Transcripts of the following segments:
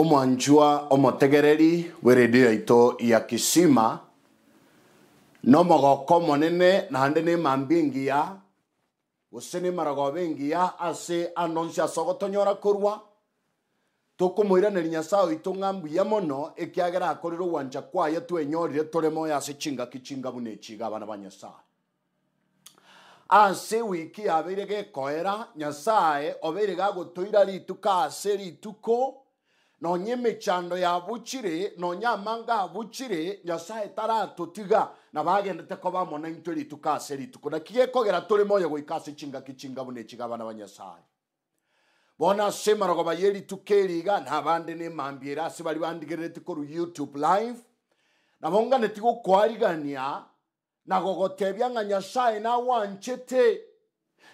umwanjwa umutegereri wä rendio yaitå ya kisima no mogoko monene na nä mambingia gå cä nä marago bingia acä ase acogo tå nyora kå rua tå kå mwä ranä ri nyacao itå ng'ambuia må no ä kä ageraga kå rä rå gwanja twenyorire tå rä moya acä cinga kichingabu nä chiga bana ba nyasae ase wiki abä ire gekoera nyasae obä ire gagå tå ira ase rituko nonyimichando yabuchire nonyamanga abuchire nyasaye taratutiga nabagendete ko bamona kogera ritukase rituko go ikase chinga kichinga chingaki chigaba na abanyasaye bona ase marogo na rituka eriga nabande nemambiere ase bari bandigererete koru youtube live nabo nganeti gokwarigania nago gotebia ng'a nyasaye nawanchete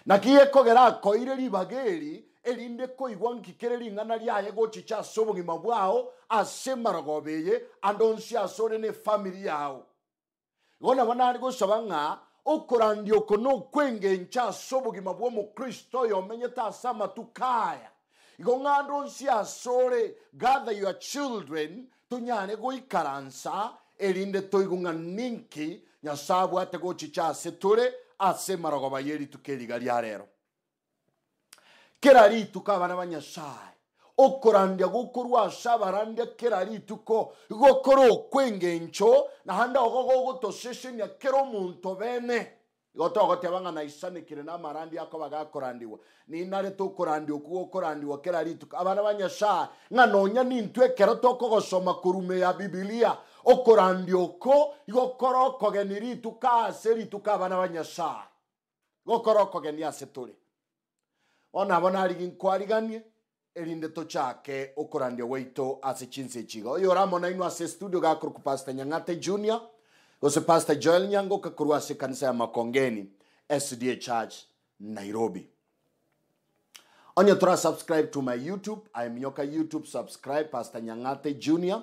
nakiyekogera akoire ribaga eri elinde koigwa nkikkere lingana lyayega kikyasa obugima bwawo asse maragobeeye andonsi asore ne famiri yawo gona banari gosaba ng'a okorandi oko nokwenge nkyasa obugima bw'omukristo oyo omenyete ase amatu kaya igo ng'ando nsi asore gather your children tonyare goikaransa erinde toigung'a ninki nyasaye abwate gochikyase tore ase maragoba yeritukeriga lyarero kerarituka abana b'anyashayi okorandya gokorwasha barandya kerarituko gokora okwengencho nahandi aho gogotoseshenya kero omuntu bene igotogo tebang'anaisanekire n'amarandi ako bagakorandiwa ninare tokorandiwa oku gokorandiwa kerarituko abana b'anyashayi ng'anonya nintwekera tokogosoma kurume ya bibilia okorandia oko igokora okogeni rituka ase rituka abana b'anyashayi igokora okogeni ase tore onabo nkwariganie erinde tochake ukurandia gwaitu ase chinse echigo oyo oramona inu ase studio gakorokwa pastor nyang'ate junior gose pastor joel ka korwa ase kanisa ya makongeni sda church nairobi onye tora subscribe to my youtube am yoka youtube subscribe pastor nyang'ate junior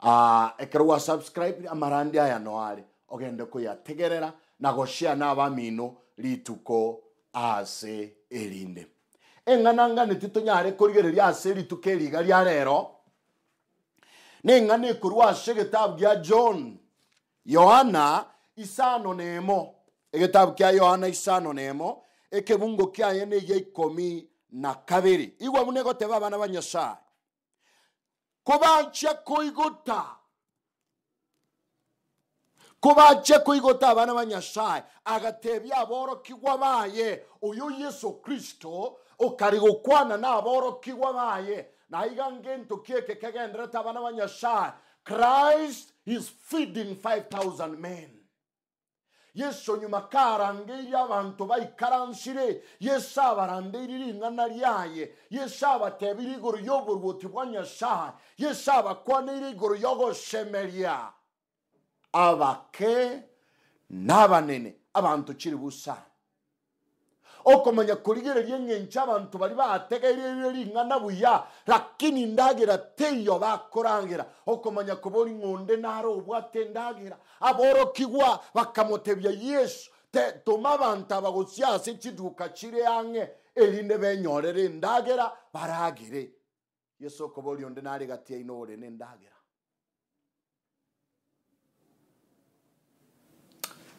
uh, ah, ekerwa subscribe amarandi aya noare ogende kuyategerera na goshia na abamino rituko ase erinde eng'anang'aneti tonyare korigereria ase erituka eriga ria rero na eng'ana ekorwa ase egetabu gia john yohana isano nemo egetabu kia yohana isano nemo ekebungo kiaye na egia ikomi na kabiri igwa buna egoteba abana ba nyasaye kobanchia koigota kubace kuigota abana banyashaye agateba yaborokigwa baye uyu yesu kristo ukari gukwana naborokigwa baye naiga ngento kieke kagenderete abana banyashaye christ is feeding 5000 men yesu nyuma karangeiri abantu baikaransire yesu abarandeiri iringana ryaye yesu abatebire igoro yoburwuti bwa nyashaye yesu abakwaneire igoro yogoshemeria abake n'abanene abantu kiri busa okomanya kurigereria eng'enki abantu bari bategereire ring'ana buya lakini ndagera teiyo bakorangera okomanya kuba ng'onde nare obwate endagera aborokigwa bakamotebya yesu tuma abantu abagosi ase ekiduuka kire ang'e erinde benyorere endagera baragere yesu okoba orionde nare gati aine obore n'endagera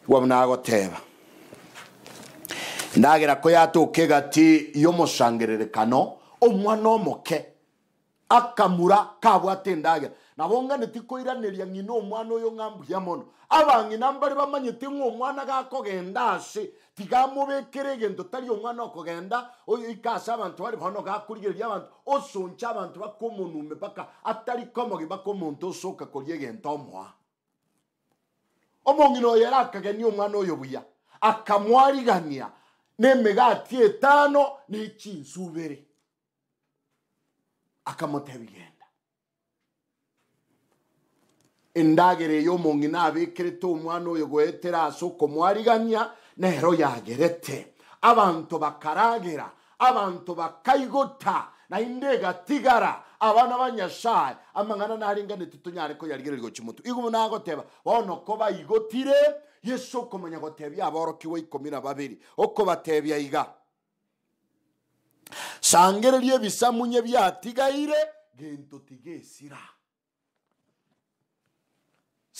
wa nagoteba ndagera ko yatuke gati y'umushangiririkano umwana omoke akamura kabwate ndagera nabo nganeti koiraniria ng'ina omwana oyo ng'ambuya mono abang'ina mbari bamanyete ng'omwana gakogenda ase tigamobekera egento tari omwana okogenda ikase abantu bari bono gakurigereria abantu osonche abantu bakomonume mpaka atari komogi baka omonto osoka koria egento omoa omong'ina oyo arakagania omwana oyo buya akamwarigania n'emigati etano akamotebigenda endagere endagera mongina abekirete omwana oyo goetera ase okomwarigania nero yagerete abantu bakaragera abantu bakaigota indega tigara abana banyashaye amangana naringana tutunyare ko yarigererwa cy'umutu igumu nagoteba wona ko bayigotire yesu okomanya gotebya aborokiwe ikumi na babiri oko batebya iga sangererie ebisamunye byatigaire gento tigesira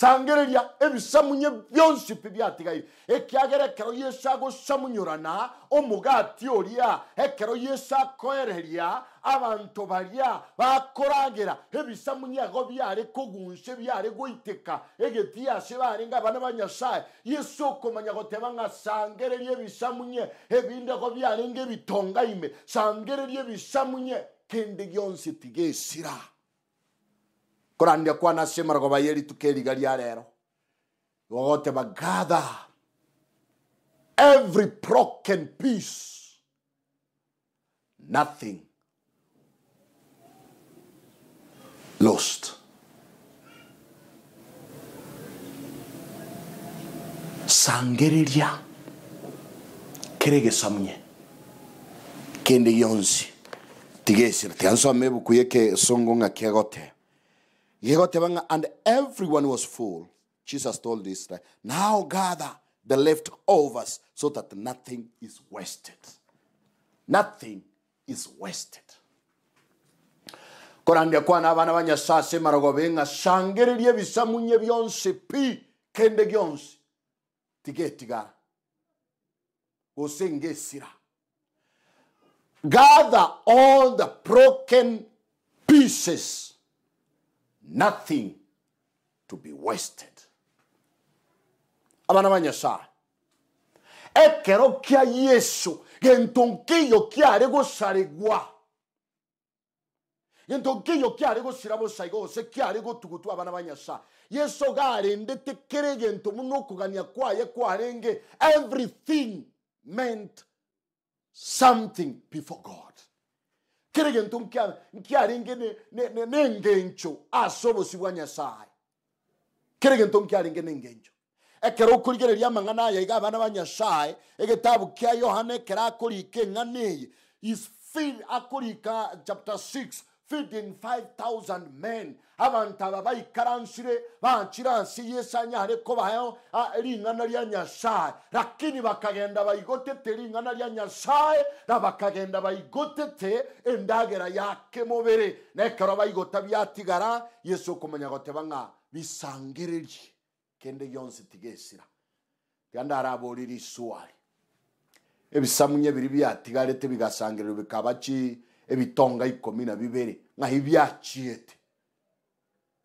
sangereria ebisamunye byonsi pibyatigayo ekiagera ekero yesu agosamunyorana omogati oria ekero yesu akoereria abanto baria bakoragera ebisamunye igo biare kogunsa biare goiteka egeti ase barenga nga abana banyasaye yesu okomanya goteba ng'a sangereria ebisamunye ebinde igo byare ng'ebitongaime sangereria ebisamunye kende gionsi tigesira kurania kwana cimargo bayeri tukerigaria rero wogote bagatha every broken piece nothing lost sangeriria keregesamye kende gionsi tigesira tiansome bukuye ke songo ng'akiagote And everyone was full. Jesus told this, right? Now gather the leftovers so that nothing is wasted. Nothing is wasted. korandya kwana abana banyasase emarago beng'ashangererie ebisamunye vyonse pi kende gyonsi tigetigara gose ngesira gather all the broken pieces nothing to be wasted abana sa ekero kia yesu gento nkiyo kiare gosaregwa kia nkiyo kiare gosira bosai gose kiare gotugutu abana banyasaye yesu garendete kere gento muno okugania kwaye kwarenge everything meant something before god kirigi nti nkyali nengenjo ase obusibwa nyasaye kirigi nti nkyali nengenjo ekero okorigereria amang'ana aya iga abana ba nyasaye eh, egitabu kia yohana ekero akorika eng'ana eye is filled akorika ah, chapter six feeding 5,000 men abantu aba baikaransire bankiransire s a n y a hareko bayo eringana r y a nyasaye lakini bakagenda baigotete r i n g a n a r y a nyasaye na bakagenda baigotete endagera yake m u b e r e n e k a r o baigota byatigara yesu k u m e n y a goteba ng'a b i s a n g i r i r i kende gyonsi tigesira k i a ndaraborire iswari ebisamunye biri byatigarete b i g a s a n g i r i r a bikaba ki ebitonga ikumi na bibiri ng'ahi byachiete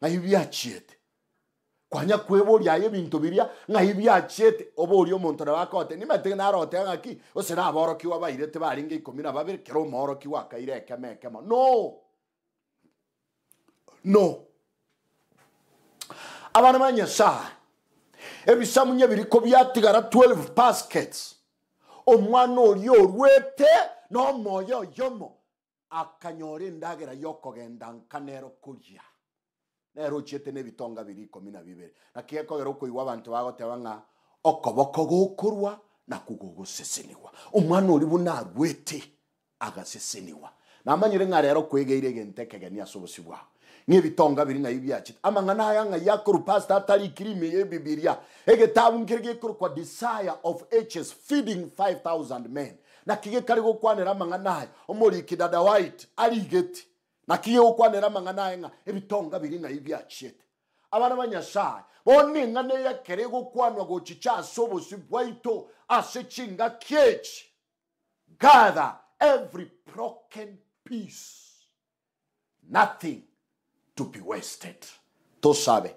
ng'ahi byachiete kwanya kweboriayo ebinto biria ng'ahi byachiete oba oria omonto nabakoote nimatege narote ng'aki ose naboroki wabairete baringa ikumi na babiri kero omoroki wakaire ekema ekema no no abana ba nyasaye ebisamunye biriko byatigara 12 baskets omwana oria orwete n'omwoyo oyomo akanyora endagera yokogenda nkanero kuria nero uchiete bitonga biri ikomi na bibiri na kiekogera ukoigwa abantu bagoteba ng'a okoboko gokorwa na kuguguseseniwa omwana ori bunarwete arwete agaseseniwa namanyire ng'a rero kwegeire egento ekegeni ase obosibwao bitonga biri ng'ayo biachete amang'ana aya ng'ayo akorwa pastor atari ikirime yebibiria egetabu nkere kwa desire of ages feeding 5000 men na kigä karä gå kwanä mang'anaä å må rikidada arigä ti na kigä gå kwanä ra mang'anaä ng'a ebitonga biri ng'a ibiaciäte abana ba nyasaye bone ng'ane yakere gå kwanwa gå cica ase å bosi bwaito ase cinga kieci gather every broken piece nothing to be wasted tosave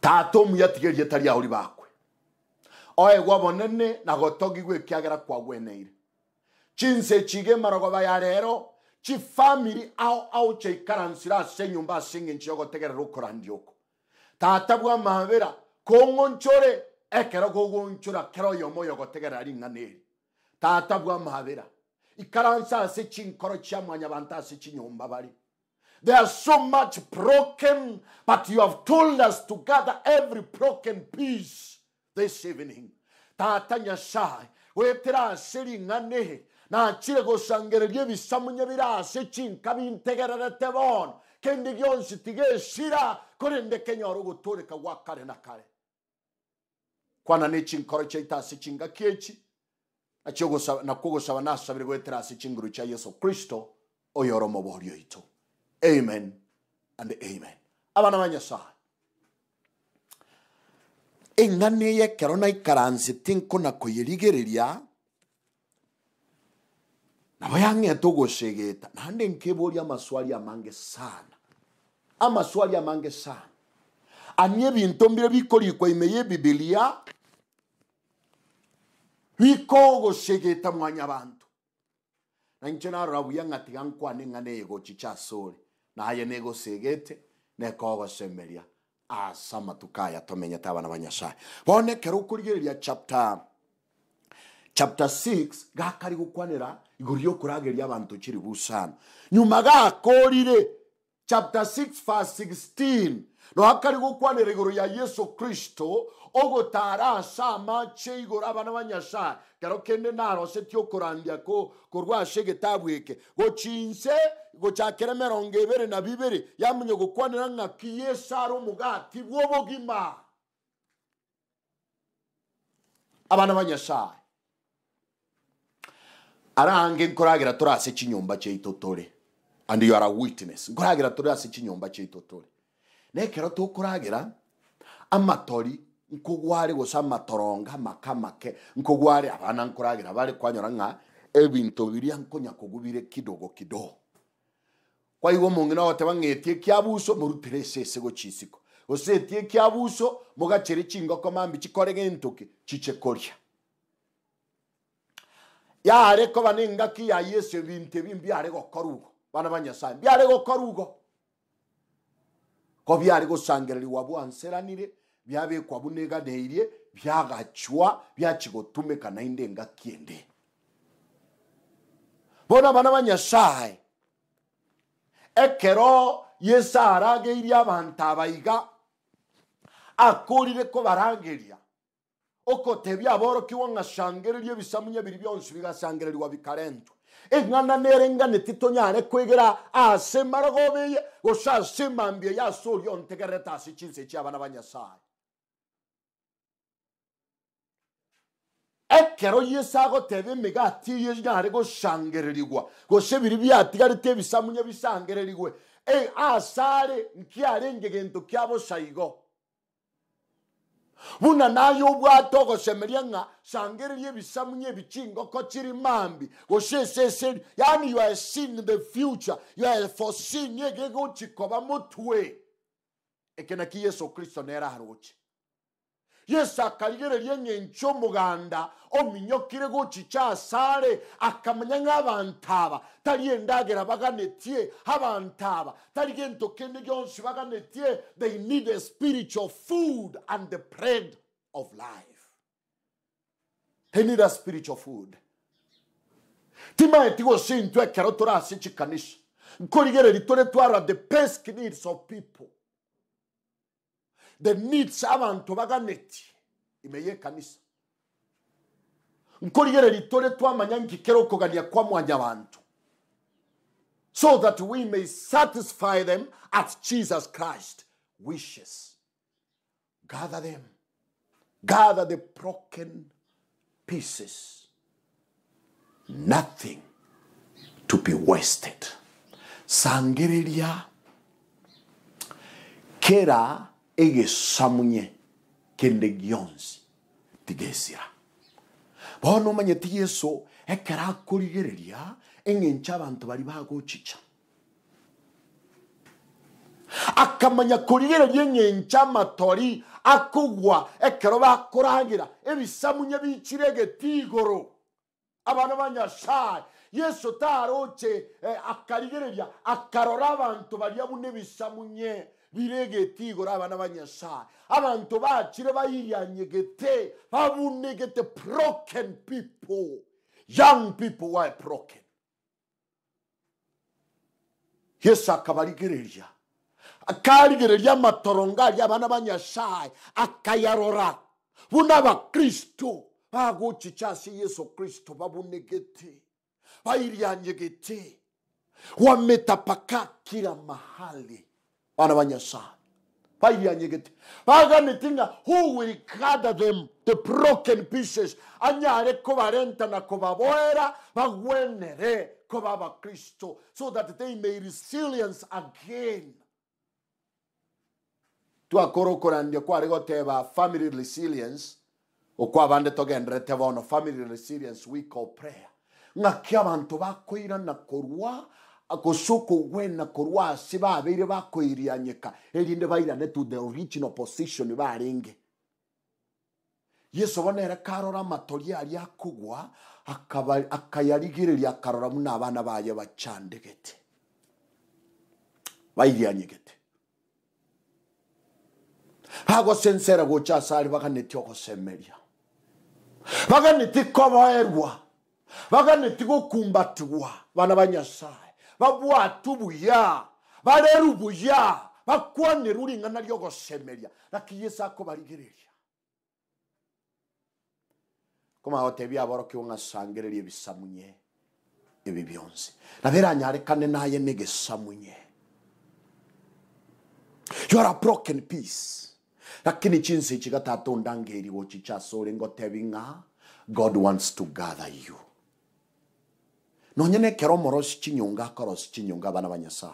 tata omuya tigerie tari ahori baku oegwa bonene na gotogi gwe kiagera kwa gweneire chinse chige marogoba yarero chi family ao ao cheikaransira ase nyumba ase eng'encho yogotegerera okorandi oko tata bwa mahavera kong'onchore ekero gogonchora kero oyomo yogotegerera ring'ana eri tata bwa mabera ikaransa ase chinkoro chia mwanya banto ase chinyomba bari There are so much broken, but you have told us to gather every broken piece this evening tata nyasaye ring'ane nachire gosangereria gusangereria bira ase chinka bintegererete bono kende gionsi tigeshira korende kenyora ogotoreka gwa kare na kare kwana nechinkoro chaitase chinga kiechi nakwo gosaba nasabire gweterase chinguru cha yesu kristo oyo oro omobori oito amen and amen abana ba nyasaye inka niyekero naikaransi tinko na kuyirigereria nabo yang'eta ogosegeta nandi nkiburia maswali amange sana amaswari amange sana anie ebinto mbire bikorikwa ime ye bibilia biko ugushigita mwanya bantu na inche narora buya ng'atiga nkwane eng'ana negochi chasore naye negosigite nekogocemeria asama tukaya tumenya tabana banyashaye bonekera ukurigereria chapter chapter 6 gakari gukwanera iguru yo kurageria abantu kiri busana nyuma gakorire chapter 6 verse 16 no hakari gukwanera iguru ya Yesu Kristo ogotara asama che iguru abana banyashaye kero kende narose tio kurandia ko kurwashe getabweke gochinse gochakere merongo ebere na bibere yamunye gukwanira ng'aki yesu ari omugati gima abana banyasaye arange nkoragira torase chinyumba cheitu tore and you are a witness nkoragira torase chinyumba cheitu tore nekero tokoragira amatori nkugwali gusama toronga maka make nkugwali abana nkuragira bali kwanyora nka ebinto biria nkonya kugubire kidogo kidogo kwaigo mung'ina ote bang'etie kiabuso morutire esese gochisiko osetie kiabuso mogachere chingoko mambi chikore gento ki chiche koria yare koba ne ngaki ya yesu ebinto ebi mbyare gokora ugo bana ba nyasaye mbyare gokora ugo ko byare gosangereri wabwanseranire byabekwa buneganeyirye byagacwa byakigutumikana indenga kindi bona abana b'anyashaye ekero yesu arageirie abantu abaiga akũrire kũbarangĩria ũkotebia aboro kiwa ng'ashangererio ebisamunya biri bionsi bigashangereriwa bikarentwa eng'ana nere ng'aneti tonyare kwegera ase maragobeye gose ase mambia yase orio ntegererete ase chinsa echiabana ba nyasaye ekero yesu agoteba emegati eye nyare gochangererirwa gose biri biatigarete ebisamunya bisangererirwe e asare are nkiarenge gento kia buna nayo obwate ogosemeria ng'a sangereria ebisamunya ebichingoko chiri mambi gose ase eseri yani you are seeing the future you are foreseeing ege gochikoba motwe eke naki yesu kristo nera harochi yesu akarigere ryenyenki omuganda omunya okirego kikyasaare akamanya nk'abantu aba tariyo endagera baganetie abantu aba tariyo entokende byonsi baganetie they need a spiritual food and the bread of life they need a spiritual food timaeti gose intwekero torasi chikanisa nkorigere ritore twara the best needs of people the needs abantu baganeti imeye kanisa yere litore twamanya nkikero kogania kwamwanya bantu so that we may satisfy them as jesus christ wishes gather them gather the broken pieces nothing to be wasted sangiriria kera egesamunye kende gionsi tigesira bono manye ti yesu ekera akorigereria eng'encha abanto bari bagochicha akamanya kurigereria eng'encha amatori akogwa ekero bakoragira ebisamunye bichire tigoro igoro abana ba nyasaye yesu taroche eh, akarigereria akarora abantu baria bune bisamunye biregete igora abana b'anyashayi abantu bacire bayiyanyegete babunegete broken people young people were broken yesu akabarigereria akarigereria matorongari abana b'anyashayi akayarora buno abakristo baguca icyasi yesu kristo babunegete bayiriyanyegete wametapaka kila mahali bana ba nyasaye bayiranyegete who will gather them the broken pieces anyare ko barentana ko baboera bagwenere ko baba kristo so that they may resilience again twakorokorandia kware goteba family resilience okwabande togenderete bono family resilience we call prayer ng'aki abantu bakoirana korwa gocuku wena korwa ase babeire bakoirianyeka erinde bairane to the original position barenge yeso bonere karora amatori akugwa akogwa akayarigereria akarora mu abana baye bacandegete bairianyegete bagosensera gocha asari baganeti ogosemeria baganeti koboerwa baganeti tikokumbatwa bana ba nyasaye babwatu ubuya barera ubuya bakwanira uringana ryo gusemerya raki yesu akobarigirirya komahote byaboroke ungasangererie bisamunye ibi byonse naberanyarekane naye nigisamunye you are a broken peace lakini chinsi chigatatu ndangeriwo chichasore ngotebinga god wants to gather you kero moro sichinyongo akoro sichinyongo abana ba nyasaye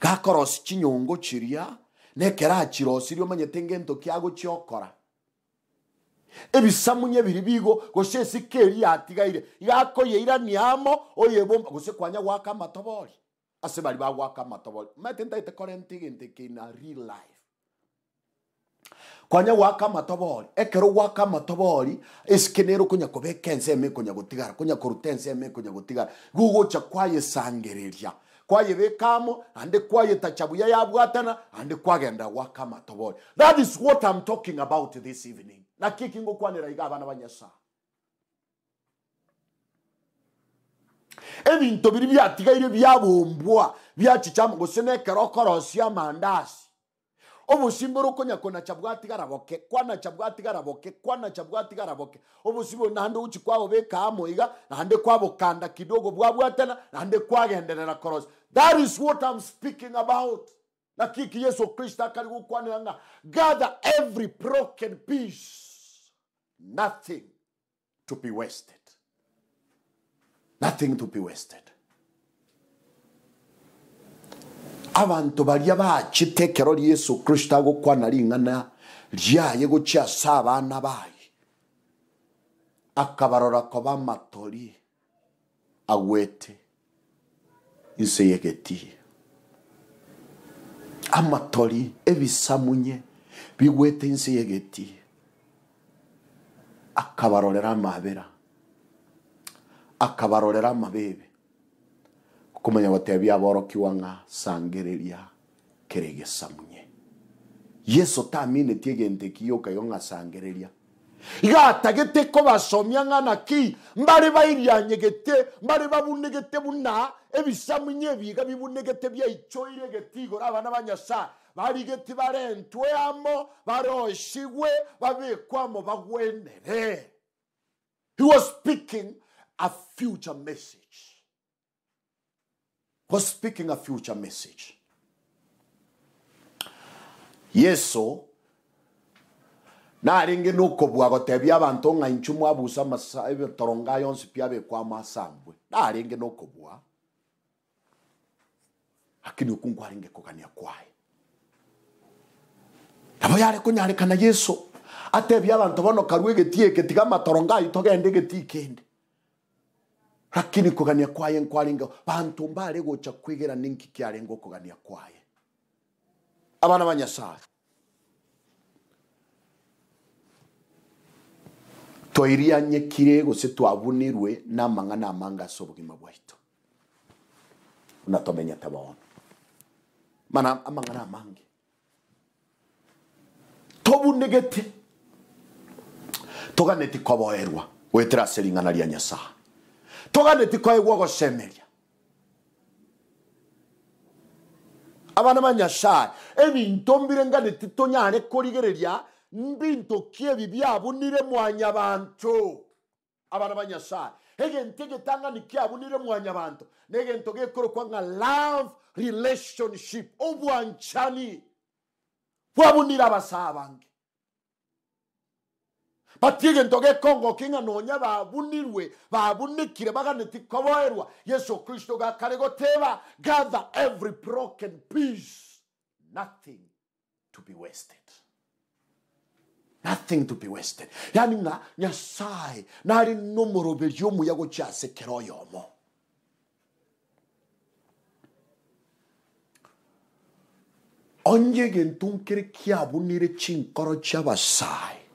gakoro sichinyongo chiria nekera chirosirie omanyete ngento kiagochiokora ebisamunye biri bigo gose esikeri yatigaire niamo amo oyebomba gose kwanya gwaka amatobori ase bari bagwaka amatobori maete ntaete kore nti egento ekeina real life kwanya waka matobori ekero waka matobori esikenero kunya kubeka enseme kunya gutigara kunya kuruta enseme kunya gutigara sangereria kwayesangereria bekamo ande kwayeta chabuya yabwatana ande kwagenda waka matobori that is what i'm talking about this evening ngo ngokwanera raiga abana banyasa ebinto biri byatigaire byabumbwa byachichama gose nekero okorosia mandasi obusimboro okonyakona chabwatigara boke kwana chabwatigara boke kwana chabwatigara boke obusibo naende uchi kwabobeka amo iga naende kanda kidogo bwabwatana naende kwagenderera korosi that is what i'm speaking about na nakiki yesu kristo akari gukwaniranga gather every broken piece nothing to be wasted nothing to be wasted abantu baria baci itekero ria yesu kristo agukwana ring'ana riaye guchiasa abana baye akabarora koba bamatori agwete inseyegetie amatori ebisamunye bigwete inseyegetie akabarorera amabera akabarorera amabebe kumenya gutebia boro kiwanga sangiriria kiri gicamunye yesu taminitie ginti kiyukayo ng'acangiriria igata gite kobasomia na ki mbari bairianye gite mbari babune gite buna ebisamunye ebiga bibune gite byaichoire getigora abana ba nyasaye bari gete barentwe amo baroshigwe babikwamo bagwenere he was speaking a future message Kwa speaking a future message. yeso naringi nukubua gotebia abantu ng'a mwabusa toronga yonsi byabekwa masambwe naringi nukubua lakini uku ngwaringi kugania kwaye nabo yare kunyarekana yesu atebia abantu bono karwe getieke tiga matoronga ngayo togende geti kende lakini kugania kwaye nkwalinga bantu mbale gocha kwigera ninki kyalengo kugania kwaye abana banyasaye twairianyekire gose twabunirwe namanga namanga so obogima bwaitu na twamenya tabaona mana amanga namange tobunegete toganeti kwaboerwa weterase ring'ana ria nyasaye toka netikoe gwo gocemeria abana banyacayi ebinto mbire nga netitonyare kurigereria mbintoki ebi byabunire mwanya bantu abana banyacayi egento egetangani kiabunire mwanya bantu negento gekorokwa nga love relationship obwanchani bwabunire abasa bange batige ntoge kongo kinga nonya babunirwe babunikire baganeti koboerwa yesu kristo gakare goteba gather every broken piece nothing to be wasted nothing to be wasted yani nga nyasaye nari nomoroberi omuyaga okyasekera oyo omo onye egento nkere kiabunire chinkoro chiabasaye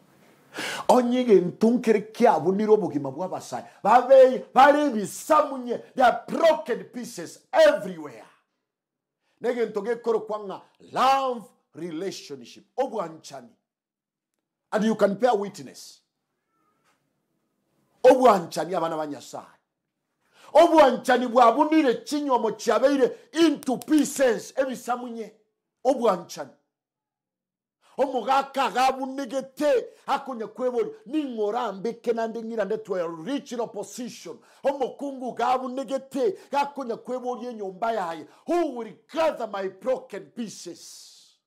onye egento nkereke abo niro obogima bw'abasaya babeye bare ebisamunye they are broken pieces everywhere negento gekorokwa kwang'a love relationship obwanchani and you can bear witness obwanchani abana banyasaye obwanchani bwabunire kinyomo kyabeire into pieces ebisamunye obwanchani omogakaga abunigete akonya kwebori ning'ora nande ng'ira ndetu original position omokungu gabunigete gakonya kwebori enyomba yaye who will gather my broken pieces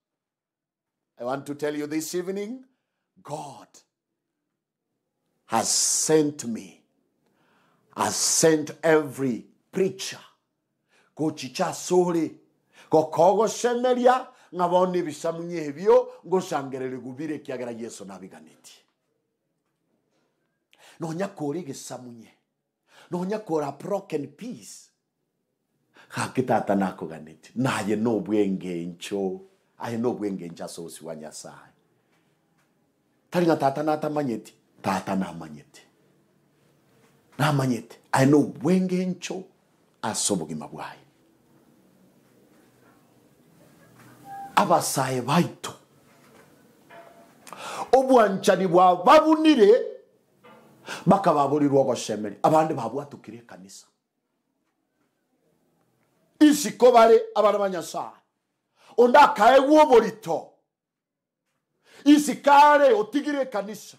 i want to tell you this evening god has sent me has sent every preacher gochicha sore gokogochemeria nkabona ibisamye byo ngo shangerere gubire kyagara yesu nyakore nonyakora no nyakora broken peace hake tata nakoganete naye ncho aye nobwengencho asosi wa nyasaye tari nga tata natamanyete tata namanyete namanyete aye bwenge ase obogima bwaye abasaye baito obwanchani babunire bakababurirwa gocemeri abandi babwatukire kanisa isiko bare abana ba onda ondi akaegwa oborito isikare otigire kanisa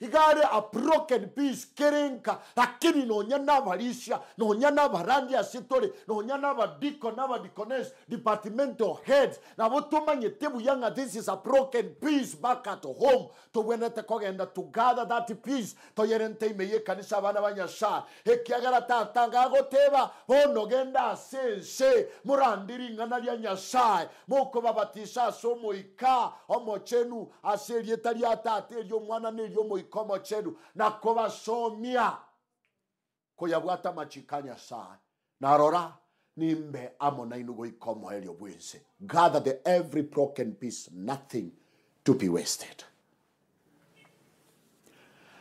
igare a broken piece kirinka lakini nonya na navalisha nonya navarandi asitori nonya na navadiko navadicones departmental heads navo tumanyete vuyanga this is a broken piece back at home towendete kogenda togather that piece toyerente imeye kanisa abana banyasha ekiagera tatanga goteba bono oh, genda asense murandiri ing'ana ria nyasaye mokobabatisa ase omoika omochenu ase erieta riatate erio omwana na erio omoika chikomo chedu na kubasomia kuyabwata amacika nyasaye narora nimbe amo na inugo ikomo elio bwinsi gather the every broken piece nothing to be wasted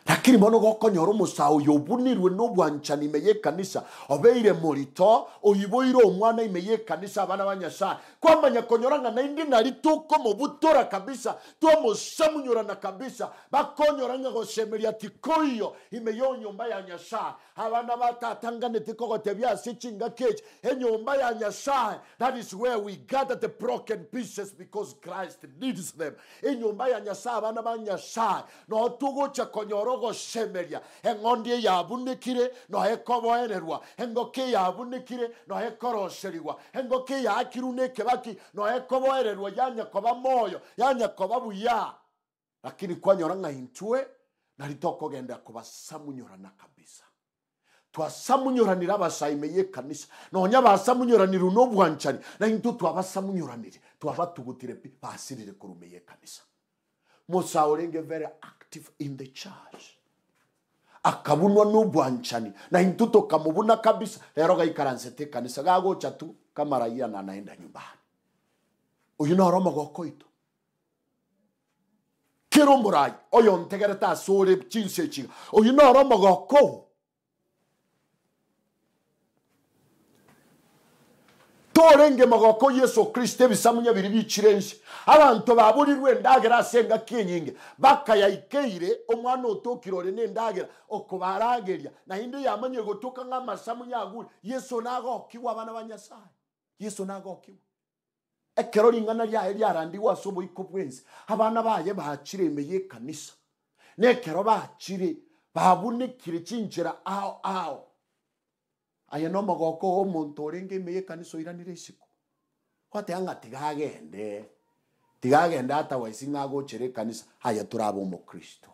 lakini mono gokonyora omosago oyo bunirwe no ime ya kanisa obeire morito oyiboire omwana imeye kanisa abana banyasha kwamba nyakonyolanga naindi nali butora kabisa twamosamunyolana kabisa bakonyolanga gosemelia tikoiyo imeyo nyumba ya nyasaye abana batatangane tikogote byasi chinga kechi enyumba ya nyasaye that is where we gather the broken pieces because christ needs them enyumba ya nyasaye abana ba nyasaye no tugocha konyoro gosemelia eng'ondi yabunekire no ekoboererwa engoke yabunekire no ekoroseriwa engoke yakiruneke ba haki noe yanya koba moyo yanya koba buya lakini kwa nyora nga na litoko kwanyora ng'ahintue naritokogendera na kabisa twa twasamunyoranira abasaime yekanisa nonya basamunyoranira uno bwanchari nahintu twabasamunyoranire twabatugutire pi basirire kurume musa olenge very active in the church akabunwa n'ubwanchani nahintu tukamubuna kabisa rero gaikaranse tekanisa gagocha tu kama raia na naenda nyumbani uyu ni horo mogoko ito kiro murai oyo ntegerete asore eh, chinse chiga uyu ni horo mogoko torenge magoko yesu kristo ebisamunya biri bikire nshi abantu baburirwe endagera asenga kinyinge bakayaikeire omwana otokire ore n'endagera oko barageria nahinde yamanye gotoka ng'amasamunya agure yesu nagokiwa abana ba nyasaye yesu nagokiwa ekero ring'ana ryaye riarandigwa ase oboiko bwensi abana baye bachire emeye ekanisa na ekero bachire babunekire chinchera ao ao aya no magoko omonto orenge emeye ekanisa oiranire isiko gwatega ng'a tigagende tigagende atawaisi ng'agochera ekanisa aye toraba omokristo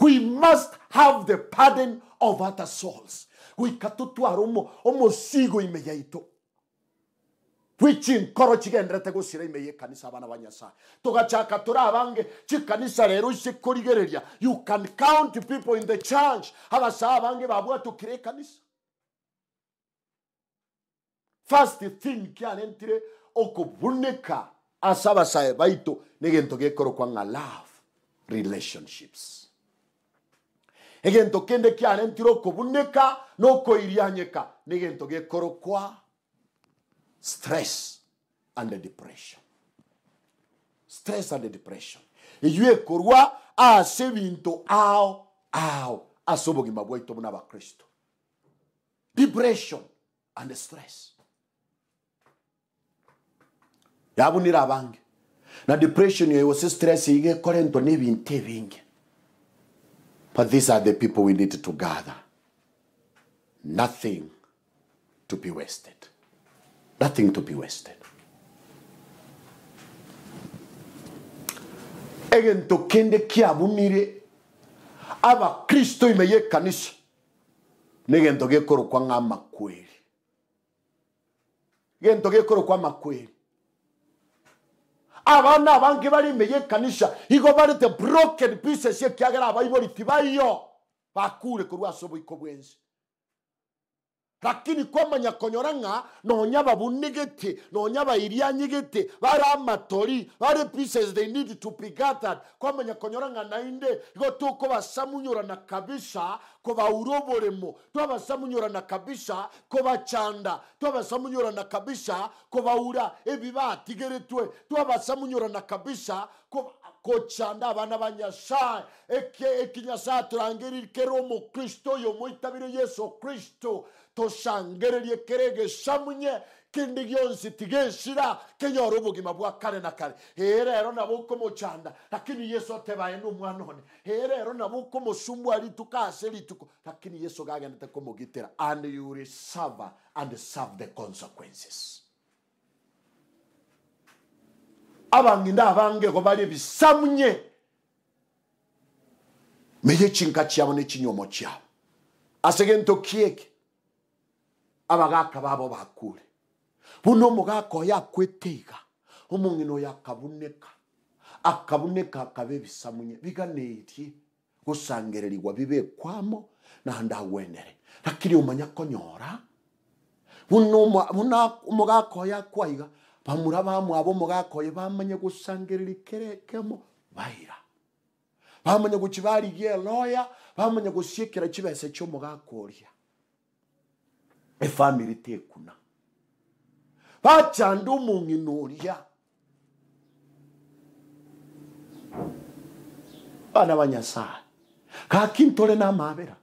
we must have the pardon of other souls goika totware omo omosigo imeya ito wiki nkoro kigendere gucireimeye kanisa abana banyasaye tugacaka turi abange kikanisa rero ikikurigereria you can count people in the church abasaba abange babwa tukire kanisa first thing kianentire okuboneka ase abasae baito negento gekorokwa ng'a love relationships egento kende kianentire okuboneka nokoirianyeka negento gekorokwa stress and depression stress and depression iyo ekorwa ase ebinto ao ao ase obogima bwaito buna abakristo depression and stress yabunire abange na depression yoyose stress igekorentwa n'ebintu ebinge but these are the people we need to gather nothing to be wasted nothing to be wasted. Egen to kende kia bumire aba Kristo imeye kanisa negento gekorokwa nk'amakweri gento gekorokwa amakweri abana abange barimeye kanisa igo barete broken pieces yekiagera abaibori tibaiyo bakure kurwasoboiko bwensi lakini kwama nyakonyora nonyaba nonya babunigiti nonya bairiya nyigiti bari amatori bari pieces they need to be gathered kwama nyakonyora nka nainde rwo tuko basamunyurana kabisa ko bawuroboremo twabasamunyurana kabisa ko bacanda twabasamunyurana kabisa ko baura ebibatigeretwe twabasamunyurana kabisa ko kochanda abana banyashaye ekinyasaye turangirike romo kristo yo mwitabire yesu kristo toshangererie keregeshamwe kindi gyonsi tigeshira kenyora obogima bwa kare na kare herero nabo komochanda lakini yesu atebaye n'umwana one herero nabo komosumbwa rituko ase rituko lakini yesu gagendete komogitera and you will and serve the consequences abang'inda abangego bali bisamunye meye chinkachi chiabo chinyomo chiabo asegento kieke abagaka babo bakure buno mugaka oyo iga omung'ina oyo akabuneka akabuneka akabe ebisamunye biganeerie bibe bibekwamo nandi agwenere lakini omanya konyora buna omugaka oyo akwaiga bamura bamwaba abo oyo bamanye gusangereri kerekemo baira bamanye guki barigie eloya bamanye gosiekera kibese ky'omugaka oria efamiri tekuna vachanda umunyu norya bana banyasaye kakintore namabera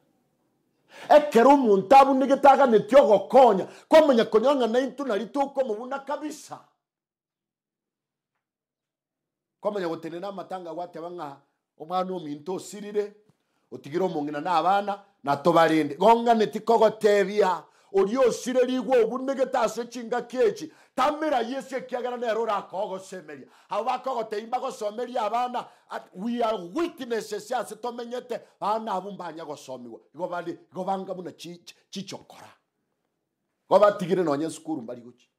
ekero omuntu abunigetanganete ogokonya komenya konyong'ana intu nari tokomobuna kabisa komenya na matanga gwate bang'a omwana ominto osirire otigire omong'ina na abana natobarende gong'aneti kogotebia oryosire rigwo obu nigetasa echinga kieki tamera yesu ekiagera nero orakogosemeria abo bakogoteiba gosomeria abana we are witnesses ase tomenyete bana abo mbanya gosomiwa igo bari igo banga buna chichokora go batigire nonya sukuru mbari goki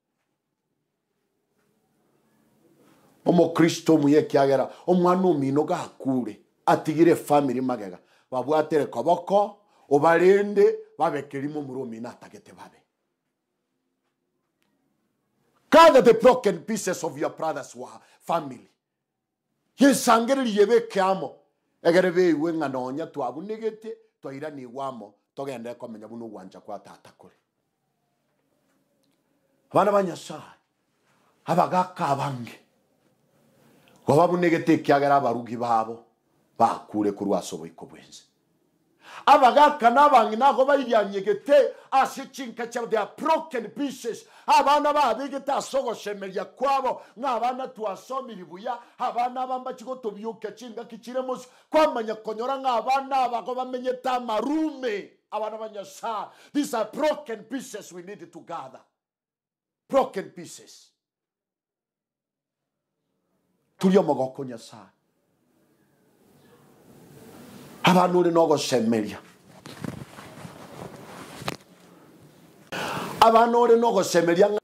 omokristo omuya ekiagera omwana omino gakure atigire famiri magega babwatere koboko obarende babekerimo muromi natagete babe gather the broken pieces of your brothers family yesangeririe beke amo egere beiwe ng'anonya onya twabunigĩtie twairanigwo amo togenda ekomenya buno gwanja kwa tata kore ba nyasaye abagaka abange goba bunigĩte ekiagera abarugi babo bakure kurwasoboiko bwense abagaka n'abangi nako bayiryanyegete ashicinka cyabo they are broken pieces abana babigete asogoshemerya kwabo ng'abana tuwasomira ibuya abana bamba kigo tubyuka cinga kwamanya konyora nk'abana abago bamenyete amarume abana banyasha these are broken pieces we need to gather broken pieces turi omogoko nyasaye abantu urino gocemeria abantu urino gocemeria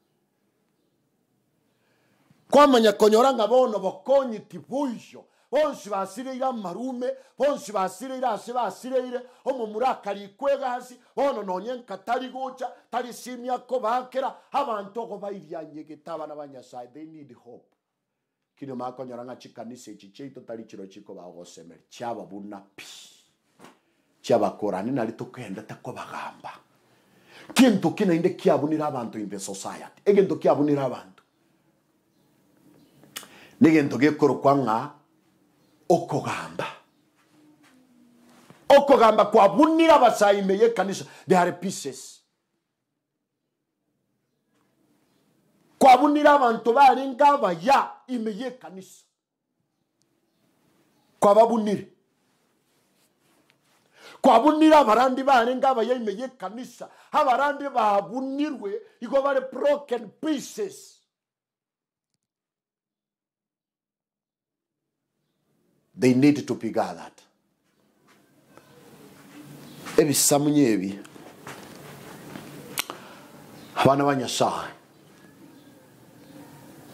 kwamanya konyoranga bono bokonyiti buijo bonsi basireire amarume bonsi basireire ase basireire omo murakari kwega hasi bono nonye nkatari gocha tari simyako bakera abantu ogo bairyanyegeta abana banyasaye they need hope kiri makonyora ng'a chikanisa echi chaitu tari chiro chiko bagosemeri chiababuna pi chiabakorani nari tokendete kobagamba kinto ki nainde kiabunire abanto in the society egento kiabunire abanto nigento gekorokwa ng'a okogamba okogamba kwabunira abasaimeye kanisa they are pieces kwabunira abantu barenga imeye kanisa kwababunire kwabunira abarandi barenga imeye kanisa abarandi babunirwe igo bare broken pieces they need to be gathered ebisamye ebi abaana banyasaha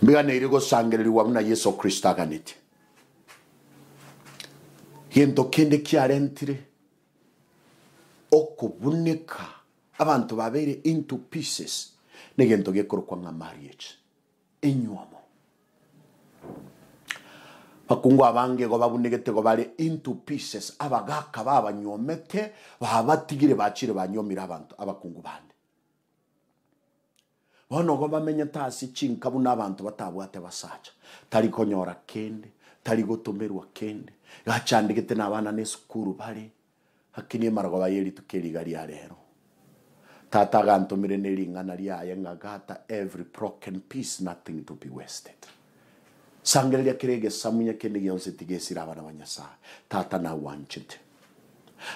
mbega gusangirira wamu na yesu kristo aganite gintu kindi kiarentire okuvunika abantu babeire into pieces ni gintu gikorokwa nka marriage enywomo bakungu abange go babunigete go bari into pieces abagaka babanyomete babatigire bacire banyomira abantu abakungu bane bono bonogo bamenye tasi chinkabu n'abantu batabwate basacha tari konyora kende tari gutumirwa kende gacandikite n'abana n'isukuru bari hakiniye marago bayeri ya rero tata agantumire n'ering'ana riaye ng'agata every broken piece nothing to be wasted ya sangereria kiregesamunya kindi gionse tigesira abana ba nyasaye tata wanchit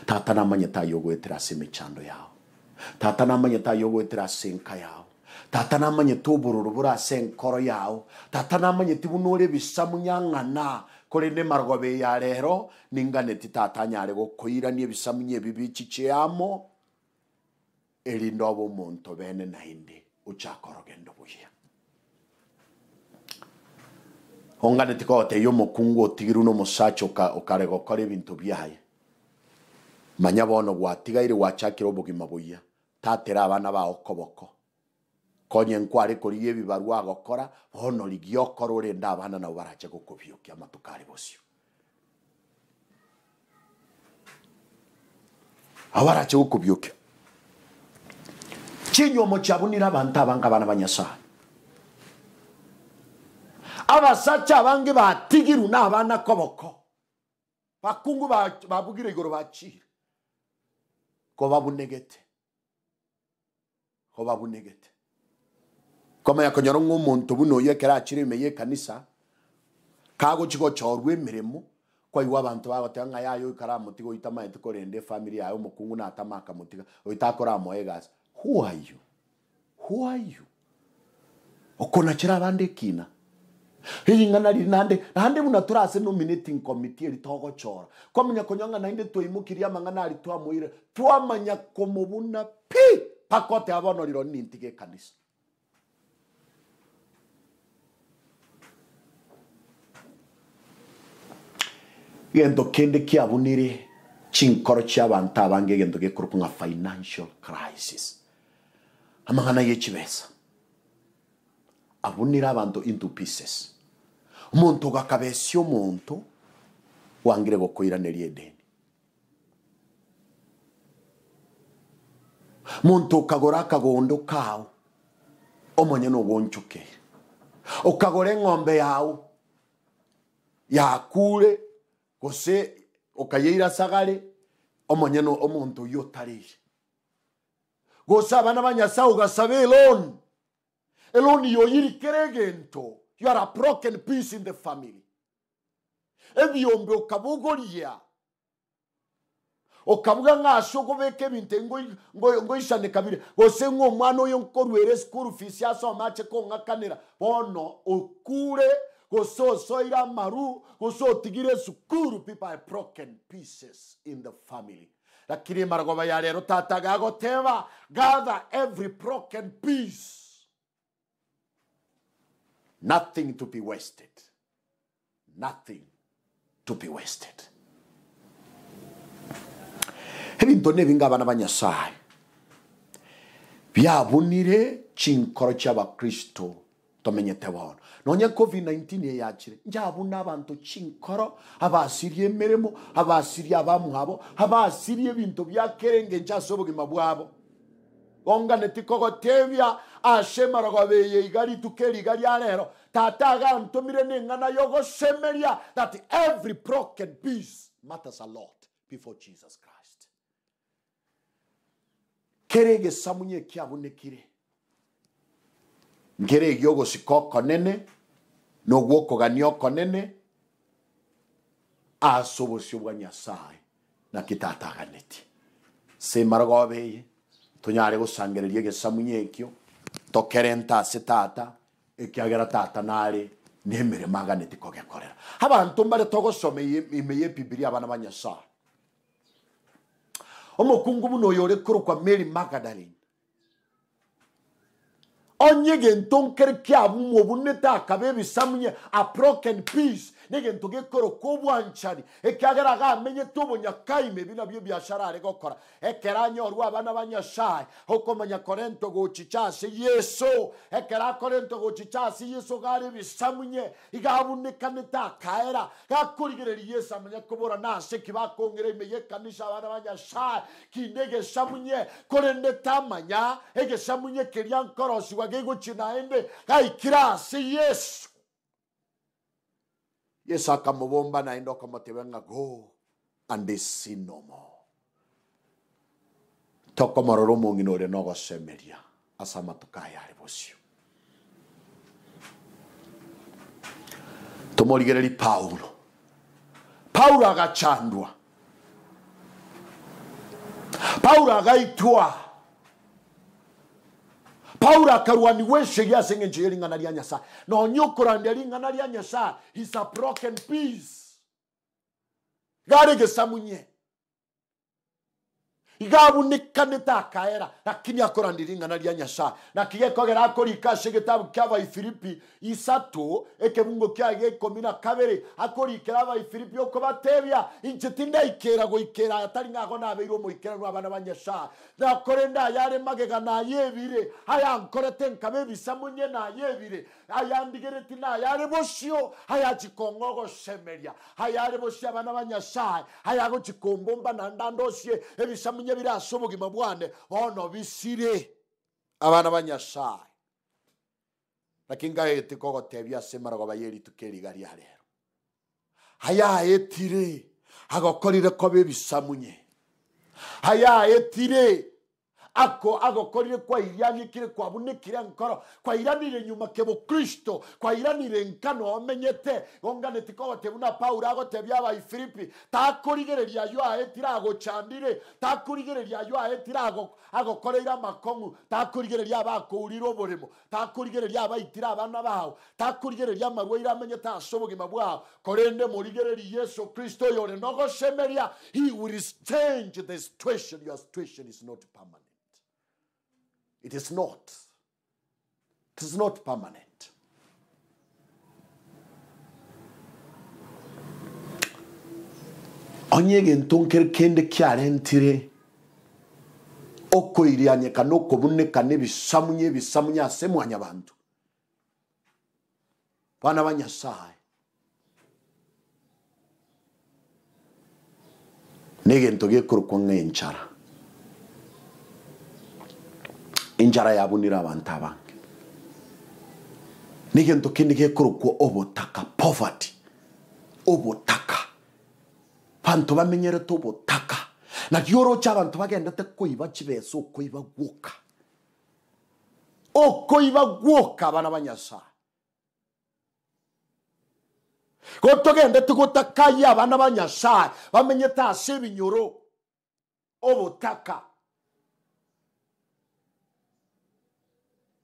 tata namanye tayogwetera ase emichando yao tata namanye tayogwetera ase enka yao tata namanye tuburu rubura senkoro yao tata namanye tibunure bisamunyankana kuri ne margobe ya rero ninganeti tata nyare gukwiranie bisamunye bibichicheamo elinobo muntu bene naindi uchakorogendu buya onganeti kote yo mukungu otigiru no musacho okare gukora ibintu byaye manya bono gwatigaire gwachakira obugima buya tatera abana bao okoboko konye nkware kuria ebibaru agokora bonorigi okorwo orende abana nabo barache gokobiukia matukare bocio abo barache gokobiukia chinyomo chiabunire abanto abange abana banyasaye abasacha abange batigiru na abana koboko bakungu babugire igoro bachire ko babunegete ko babunegete koma yakonyora nk'umuntu buno yekera akiremeye kanisa kago kagochigo chorwe mirimo kwa iwa abantu bagotega ng'a yayo ikara mutiga oitamaete rende family yayo omokungu natamaka mutiga oitakora amoe gas who are you who are you okona chira abande kina hihi ng'ana riri nande nande buna turase nominating committee eri togochora kwamanya konyonga nainde twaimokirie amang'ana ari twamoire manya komobuna pi pakote abonoriro nintige kanisa gento kende kiabunire chinkoro chia bantu abange egento gekurupu ng'a financial crisis amang'ana yechibesa abunire abantu into pieces omonto gakabesia omonto wangire gokoiraneria edeni omonto okagora akagondo kago omonye nogonchoke okagora eng'ombe yago yakure gose okayeira sagale omonye no omuntu oyo otarire gose abana ba nyasaye elon eloni yoyiri yoyirikere egento you are a broken piece in the family ebyombe okabogoria okabuga ng'ase ogobeka ngo ngoisane kabire gose ng'omwana oyo nkorwere school fees asoma ache kong'akanera bono okure kusosoira maru gusotigire sukuru people are broken pieces in the family lakini maragoba ya rero tata gagoteba gather every broken piece nothing to be wasted nothing to be wasted ebinto nebinga abana banyasaye byabunire chinkoro cy'abakristo tumenyete bono nonye covid-19 eyakire njabuna abantu chinkoro abasirie emeremo abasirie abamu abo abasirie ebinto byakerenge nchase obogima bwabo ongane tikogotebia ashemaraga beye igari tukeri igari arero tata agantumire neng'ana yogosemeria that every broken piece matters a lot before jesus christ kerege samunye kiabonekire nkä gi å gå cika å konene na å guo konene acå bå bwa nyasae na kä tataganä tie cä marogobe ye tå nyarä gå cangä rä tata ä kä agera tata narä nä mä rä maganä ti kå gä ime yä bibiria abana ba nyasae å må kungu må no å yå magadalini onye ga-eto nkirikia abụmobu nneta akaba ebisamnye a broken peace n'ekintu gikuru k'obwanchani ekageraga amenyete obunyakaime bina byo biashara ari gokora ekeranyorwa abana ba nyasaye okomanya korento gochichase yeso ekera korento gochichase yeso gari bisamunye igabunekanete akaera gakorigereria yeso amanya kobora nase kibakongera imeye kanisa abana ba nyasaye kinde gesamunye korende tamanya egesamunye keria nkorosiwa gegochina ende gaikira ase yesu Yesu akamubumba na indo akamutewe nga tokomorora omong'ina ũrĩa na ũgocemeria acamatũkayarĩ bũcio tũmũrigĩrĩri paulo paulo agachandwa paulo agaitua paulo akarwa ni weshe gyasenge njiye lingana lya nyasaye nonyokorande lingana lya nyasaye is a broken peace garegesamunye igabunika nitakaera lakini akorandirang'ana ria nyasaye na kigekogera akorikashe gitabu kia baifilipi isatu ekebungo kia gikumi na kabere akorikera baifilipi okobatebia inche tindaikera goikera atari ng'ago nabeirwo omoikeranu abana ba nyasaye nakore ndayare magega nayebire aya nkorete nkabe ebisa monye nayebire ayandigire ati nayare bocio hayachikong'ogoshemeria hayare bocio abana ba go hayagochikombomba na ndanda osie ebisamunye bire ase obogima bwane bono bisire abana ba nyasaye lakini ngaete kogotebia ase maragoba ya erituka eriga ria rero hayaetire agokorire koba ebisamunye hayaetire ako agokorire kwa kwabunikire nkoro re nyuma kĩbũkristo re nkano omenyete gonganĩtikogotebuna paulo agotebia abaifilipi takũrigĩrĩria ayo aetire agochandire takũrigĩrĩria ayo aetire agokoreire makong'u takũrigĩrĩria abakũurire oboremo takũrigĩrĩria abaitire abana bao takũrigĩrĩria amarwaire amenyete ase obogima bwao korende mũrigĩrĩri yesu kristo yore shemeria he will change the situation your situation is not permanent It is not. It is not permanent. onye egento nkerikende kiarentire okoirianye kana okobunekana asemu anyabandu. ase wanya bantu Nige banyasaye kwa nge nchara. injara yabo abantu abange nigento kindi gikorogwo obotaka poverty obutaka bantu bamenyerete obotaka nakio cha abantu bagendete koiba chibesa okoiba gwoka okoiba gwoka abana ba nyasaye gotogendete gotakaya abana ba nyasaye bamenyete ase ebinyoro obotaka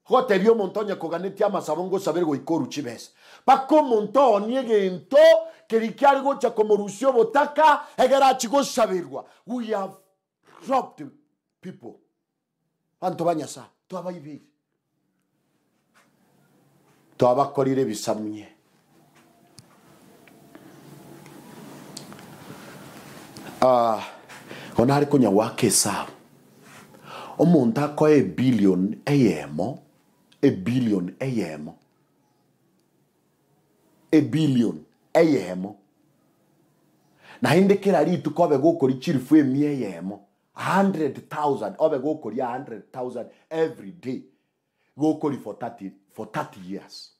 gotebia omonto koganetie amasabo ngosabere goika oruchi besa mpaka omonto ooni egento keri kiare gocha komorusia obotaka egerachi gosaberwa we have robbed people banto ba nyasaye twabaibeire twabakorire bisamye uh, ah, ona hari kunya wake sawa omuntu akoye billion eyemo A billion AM. A billion AM. Na hindi kila litu kobe gukori chiri fwe mie yemo. 100,000 obe gukori 100,000 every day. Gukori for 30, for 30 years.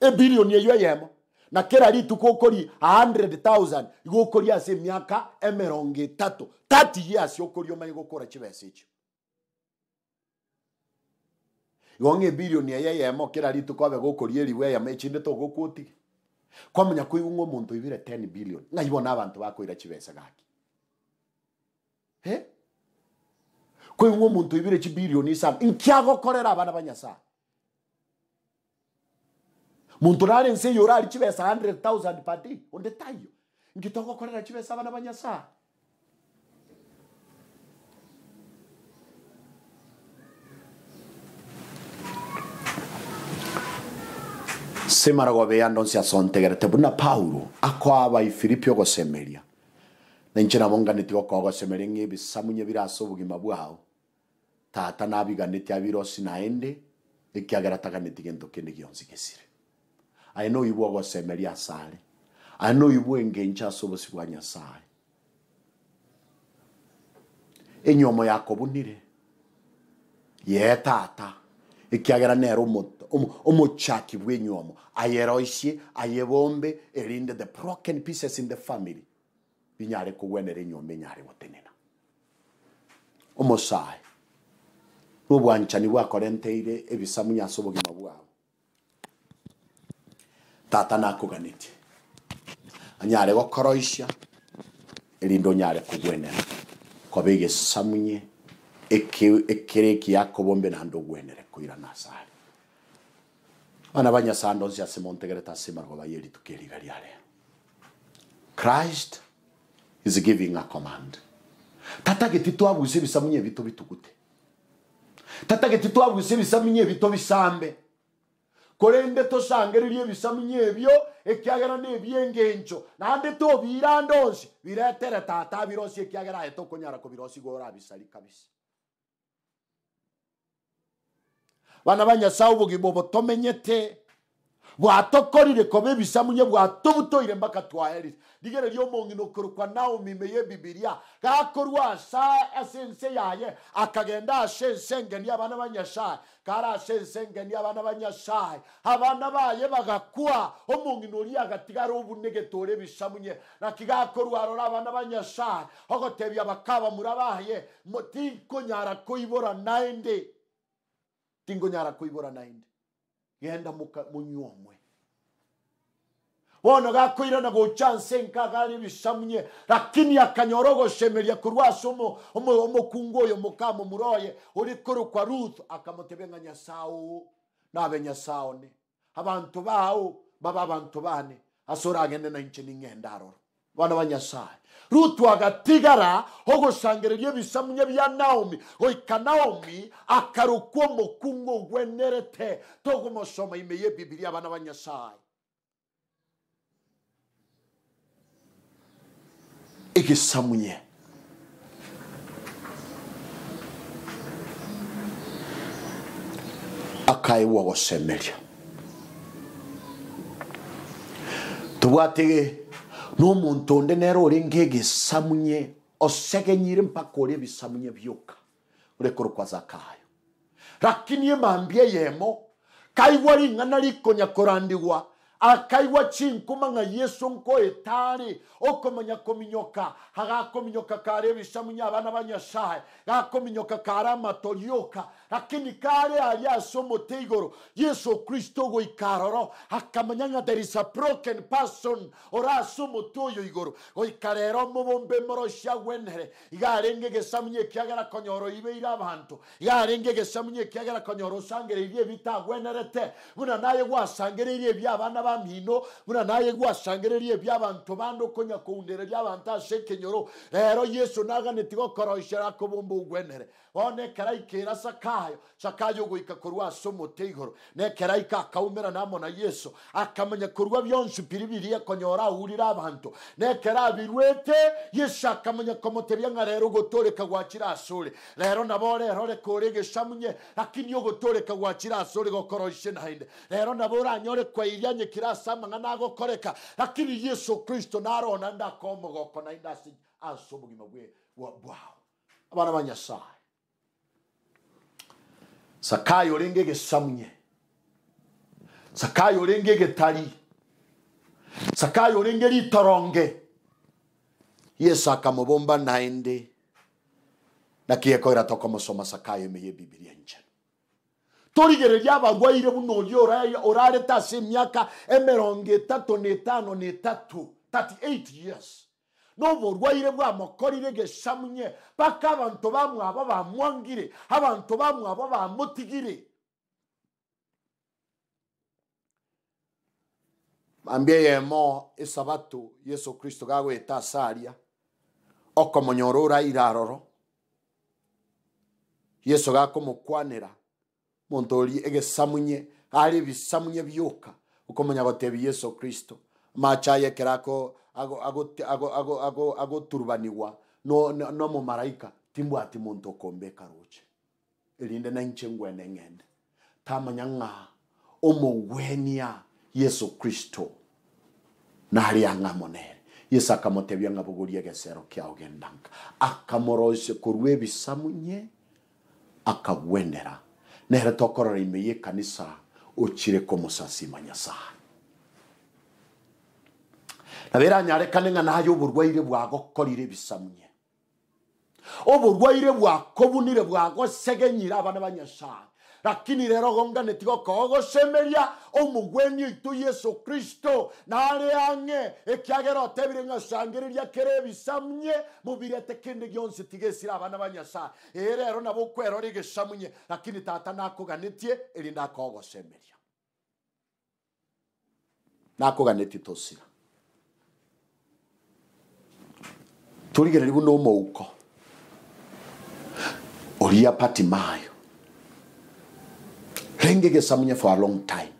A billion yeyo yemo. Na kila litu gukori 100,000 gukori ase miaka emeronge tato. 30 years yokori omanyi gukora chivese icho. wonge bilioni ya ya mo litu kwa kwabe gukuria riwe ya mechinde to gukuti kwamenya kuigwo muntu ibire 10 billion ngai bona abantu bakwira chibesa gaki he kuigwo muntu ibire chi billion isa nkyago korera abana banyasa muntu rari nse yorari chibesa 100000 pati onde tayo ngitogo korera chibesa abana banyasa semaragobeya ndonse yasontegerete buna paulo akwaba ifilipi yogosemeria ninje nabonganite bakogosemeria ng'ibisamunye birasa obugima bwawo tata nabiganite abirosi naende ekiagerataganite gento kindi gionsi gesire aine oibwa ogosemeria asare aine oibwa engenche ase obosi bwa nyasaye enyomo yakobunire ye tata ekiagera nere omoto omuchaki bwenyomo ayeroisie ayebombe erinde the broken pieces in the family binyare kogwenera enyomba enyare gotenena omosae nobwanchani bwakorenteire ebisamu nyasa obogima bwabo tata nakoganetie anyare gokoroisia erinde onyare kogwenera koba egesamunye ekereki yakobombe naende ogwenere koira nasare bana banyasandozi ya simontegereta simarwa bayeri tukerira ryare christ is giving a command tatageti twabuze bisamunye bito bitugute tatageti twabuze bisamunye bito bisambe korende tosangerirye bisamunye ebyo ekiagera nebyengencho nande tobira ndonsi biretere tata birosi ekiagera etokonyara ko birosi gora bisali kabisa bana banyasaho obugibo botomenyete bwatokorire kobe bisamunye bwatobutoire digere twaherire ligere lyomong'ino nawo mimeye bibilia gakorwa asa esense yaye akagenda ashensenge ngeni abana banyasha kara ashensenge ngeni abana banyasha abana baye bagakwa omong'ino ori agatigara obunegetore bisamunye naki gakorwa arora abana banyasha ogotebia bakaba murabaye tikonyara koibora naende tingonyara kuibura na indi genda munyuomwe bono gakwira na gucanse nkagari bishamye lakini akanyorogocemeria kurwasa umukungu uyu mukama muroye uri kurukwa ruth akamutebe nka nyasawu nabe nyasaone abantu bawo baba abantu bane asoragende na inche aroro bana banyasaye rutu agatigara ho gusangera ibyo bisamye bya naomi hoika naomi akarukwa omukungu gwenerete togomosoma imeye bibiri abana banyasaye igisamye akayiwogosemerya tubwatege n'omuntu onde nero ori nk'iga esamye osegenyire mpaka ori ebisamye byoka ureka kwa zakayo lakini emambie yemo kaigwa ring'ana korandiwa akaigua chinkuma ng'a yesu nkoetari okomanya kominyoka hagakominyoka kare ebisamunya abana ba nyasaye gakominyoka kare amatorioka lakini kare ari ase omote igoro yesu kristo ikaroro akamanya ng'a there is a broken person ora ase omote oyo igoro goikarera omobombe morosia gwenere igarenge egesamunya ekiagera konyora oibeire abanto igarenge egesamunya konyoro sangere osangereirie ebitagwenerete buna naye gwasangereirie ebyabana ba amino buna naye gwashangererie byabantu bandokonya kuundere byabantu ashe kenyoro rero yesu nagane tigokorooshera kobomba gwenere one karaikera sakayo sakayo guika kurwaso mute igoro ne karaika akaumera namo na yesu akamenya kurwa byonse piribiria konyora urira abantu ne karabirwete yesu akamenya komoteria nka rero gutoreka gwakira asore rero nabo rero rekoregesha munye lakini ugutoreka gwakira asore gokoroishe nahinde rero nabo uranyore kwa iryanye kirasama nka nagokoreka lakini yesu kristo narona ndakomogoko na indasi asa obogima bwawo abana ba nyasaye sakayo olengegesamye sakayo tali sakayo olenge litoronge yesu akamobomba naende nakiyekorera tokomosoma sakayo emeye bibilia enjenu torigereria abarwaire buno oria orareta ase emyaka emirongo etatu n'etano n'etatu 38 years n'obu obulwaire bwamukolire geshamunye paka abantu bamwe abo bamwangire abantu bamwe abo bamutigire bambyeyemo esabato yesu kristo gagweta asaria okomonyorora iraroro yesu gakomokwanera omonto ori egesamunye ari ebisamunye byoka okomonya gotebi yesu kristo machayekerako turbaniwa no mumaraika timbwati monto okombeka ruche erinde nanche ngwene ng'ende tamanya ng'a omogwenia yesu kristo nari ang'amonere yesu akamotebia ng'abogoria egesero kiao gendanga akamorosia korwa ebisamunye akagwenera nere tokorora ime yekanisa ochire komusasima nyasaye na biranyarekane nga nayo oborwaire bwagokorire bisamie oborwaire bwakobunire bwagosegenyire abana ba nyasaye lakini rero gongane tigo kogosemeria omogweni itu yesu kristo ale ang'e ekiagera otebire ng'asangĩrĩria kĩrĩ bicamunye mũbirete kĩndĩ gĩonse tigĩsira abana ba nyasaye ere rero nabo kwerorĩ gĩcamunye lakini tata nakũganĩtie ĩrĩ ndakogosemeria nakũganĩtie tosira tå rä rä u må uko pati mayo rä gä samunya for a long time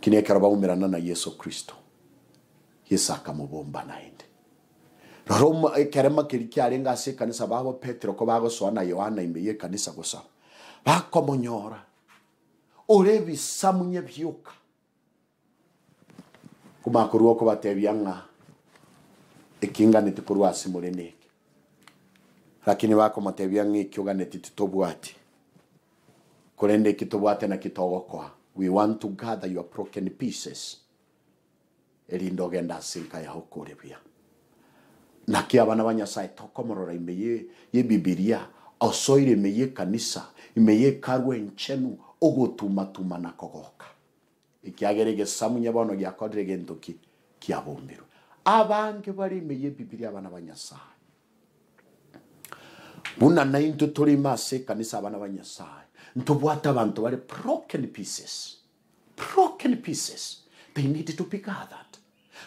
kinekera baumä rana na yesu kristo Yesu må bomba na ekere roro eh, kerema kä rikä arä kanisa babo petro ko bago coa na yohana imbe yä kanisa gå coa bakomonyora å rä bicamunye biå ka kå makå ng'a ikingane tikurwasi mureneke lakini wakomotevia ng'ikiuganeti titobwati kurende ikitobwate na kitogokwa we want to gather your broken pieces elindo genda sinka ya hukuribia na kia bana banyasaye tokomorora imeye ye bibilia osoire imeye kanisa imeye karwe nchenu ogotuma tuma na kogoka ikiagerege samunya bono giakodire gentuki kiabumbirwe abange baremeye bibiri abana b'anyasaye buna into turi mase kanisa abana b'anyasaye ntubwate abantu bari broken pieces broken pieces they need to be gathered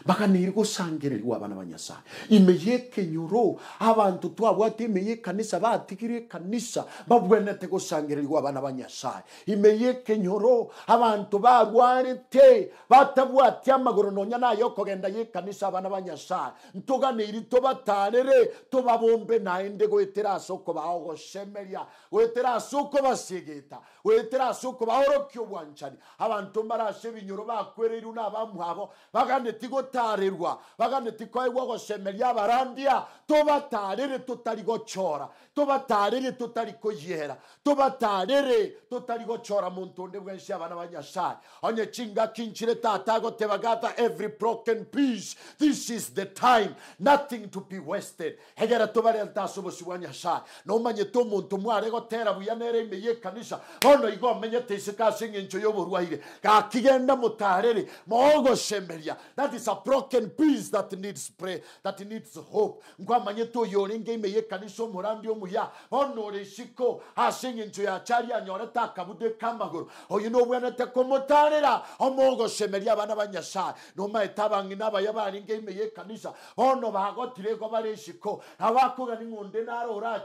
bakanirwa sangererwa abana banyasaye imeyekenyuro abantu twabo atemeyekanisa batigire kanisa babwenete gusangererwa abana banyasaye imeyekenyuro abantu barwarete batabwati amaguru nonya nayo kogenda yekanisa abana banyasaye ntuganire tobatarere tobabombe naende gwetera asoko bao gosemeria gwetera asoko basigita gwetera asoko bahorokia obwanchani abantu mbarashe ebinyoro bakwereirwe na abamu baganetigo gutarirwa baganitikoe gwo gocemeria abarandia tubatarire tutari gochora tubatarire tutari kuyihera tubatarire tutari gochora muntu undi bwenshi abana ba nyasaye onye chinga kinchire tata gotebagata every broken piece this is the time nothing to be wasted hegera tubare ntaso bwa nyasaye nomanye tu muntu mware gotera buya imeye kanisa ono igo menyete isikasi ngincho yoburwaire gakigenda mutarire mogocemeria that is a broken peace that needs prayer that needs hope ngwamanye tuyore ngeime yekanisha omurambi omuya onore shiko ashinga enju yakyari yanyore takabude kamaguru oyo oh, nobwenete kumutarera omogoshemeria abana banyashaye nomaeta abang'ina abaya bari ngeime yekanisha bono bagotirego bare eshiko abakoga ningo